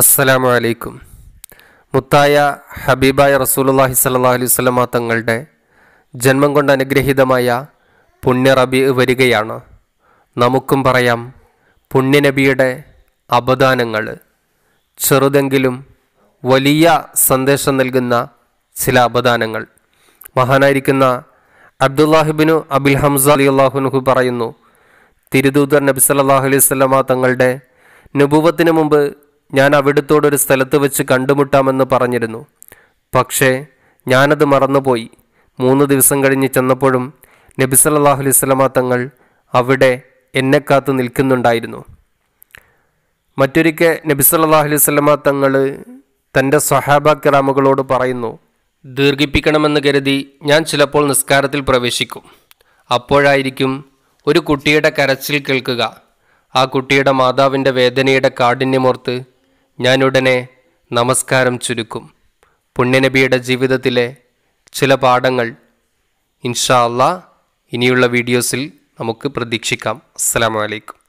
അസ്സലാമു അലൈക്കും മുത്തായ ഹബീബായ റസൂലുള്ളാഹി സല്ലാ അലൈഹി സ്വലമ തങ്ങളുടെ ജന്മം കൊണ്ട് അനുഗ്രഹീതമായ പുണ്യ വരികയാണ് നമുക്കും പറയാം പുണ്യനബിയുടെ അപദാനങ്ങൾ ചെറുതെങ്കിലും വലിയ സന്ദേശം നൽകുന്ന ചില അപദാനങ്ങൾ മഹാനായിരിക്കുന്ന അബ്ദുല്ലാഹിബിനു അബിൽ ഹംസ അലി അള്ളാഹുനുഹു പറയുന്നു തിരുദൂതർ നബി സല്ലാഹു അലൈഹി സ്വലമ തങ്ങളുടെ നുപൂവത്തിന് മുമ്പ് ഞാൻ അവിടുത്തോടൊരു സ്ഥലത്ത് വെച്ച് കണ്ടുമുട്ടാമെന്ന് പറഞ്ഞിരുന്നു പക്ഷേ ഞാനത് മറന്നുപോയി മൂന്ന് ദിവസം കഴിഞ്ഞ് ചെന്നപ്പോഴും നബി സല്ലാഹു തങ്ങൾ അവിടെ എന്നെ കാത്തു നിൽക്കുന്നുണ്ടായിരുന്നു മറ്റൊരിക്കൽ നബി സല്ലാഹു തങ്ങൾ തൻ്റെ സഹാബാക്രാമുകളോട് പറയുന്നു ദീർഘിപ്പിക്കണമെന്ന് കരുതി ഞാൻ ചിലപ്പോൾ നിസ്കാരത്തിൽ പ്രവേശിക്കും അപ്പോഴായിരിക്കും ഒരു കുട്ടിയുടെ കരച്ചിൽ കേൾക്കുക ആ കുട്ടിയുടെ മാതാവിൻ്റെ വേദനയുടെ കാഠിന്യമോർത്ത് ഞാനുടനെ നമസ്കാരം ചുരുക്കും പുണ്യനബിയുടെ ജീവിതത്തിലെ ചില പാഠങ്ങൾ ഇൻഷാ അള്ളാ ഇനിയുള്ള വീഡിയോസിൽ നമുക്ക് പ്രതീക്ഷിക്കാം അസ്സാം വലൈക്കും